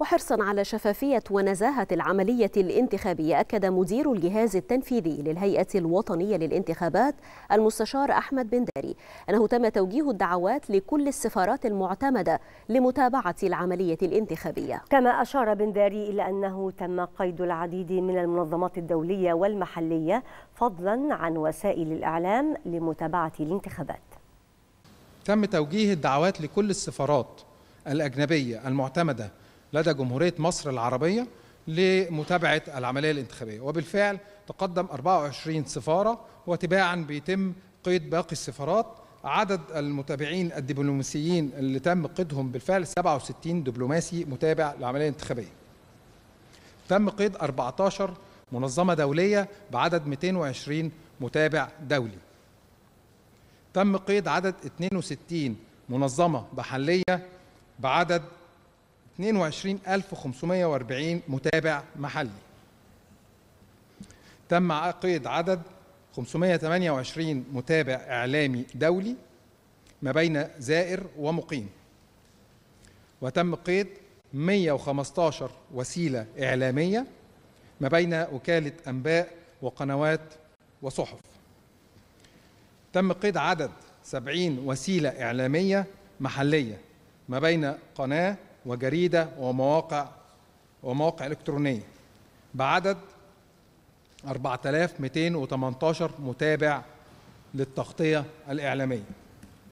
وحرصا على شفافية ونزاهة العملية الانتخابية أكد مدير الجهاز التنفيذي للهيئة الوطنية للانتخابات المستشار أحمد بن داري أنه تم توجيه الدعوات لكل السفارات المعتمدة لمتابعة العملية الانتخابية كما أشار بن داري إلى أنه تم قيد العديد من المنظمات الدولية والمحلية فضلا عن وسائل الإعلام لمتابعة الانتخابات تم توجيه الدعوات لكل السفارات الأجنبية المعتمدة لدى جمهورية مصر العربية لمتابعة العملية الانتخابية وبالفعل تقدم 24 سفارة وتباعا بيتم قيد باقي السفارات عدد المتابعين الدبلوماسيين اللي تم قيدهم بالفعل 67 دبلوماسي متابع للعملية الانتخابية تم قيد 14 منظمة دولية بعدد 220 متابع دولي تم قيد عدد 62 منظمة محلية بعدد 22540 متابع محلي تم عقد عدد 528 متابع إعلامي دولي ما بين زائر ومقيم وتم قيد 115 وسيلة إعلامية ما بين وكالة أنباء وقنوات وصحف تم قيد عدد 70 وسيلة إعلامية محلية ما بين قناة وجريدة ومواقع ومواقع إلكترونية بعدد 4218 متابع للتغطية الإعلامية